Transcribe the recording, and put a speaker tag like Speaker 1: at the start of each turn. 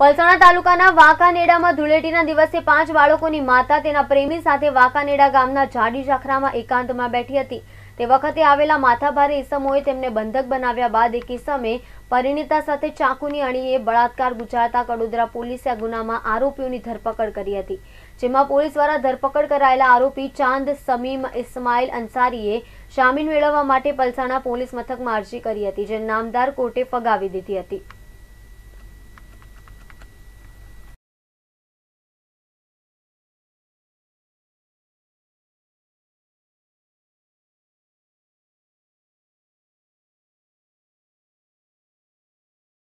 Speaker 1: પલસાણા તાલુકાના વાંકાનેડામાં ધૂળેટીના દિવસે પાંચ બાળકોની માતા તેના પ્રેમી સાથે વાંકાનેડા ગામના જાડી ઝાખરામાં એકાંતમાં બેઠી હતી તે વખતે આવેલા માથાભારે ઈસમોએ તેમને બંધક બનાવ્યા બાદ એક ઈસમે પરિણીતા સાથે ચાકુની અણીએ બળાત્કાર ગુજારતા કડોદરા પોલીસે આ ગુનામાં આરોપીઓની ધરપકડ કરી હતી જેમાં પોલીસ દ્વારા ધરપકડ કરાયેલા આરોપી ચાંદ સમીમ ઇસ્માઇલ અંસારીએ જામીન મેળવવા માટે પલસાણા પોલીસ મથકમાં અરજી કરી હતી જે નામદાર કોર્ટે ફગાવી દીધી હતી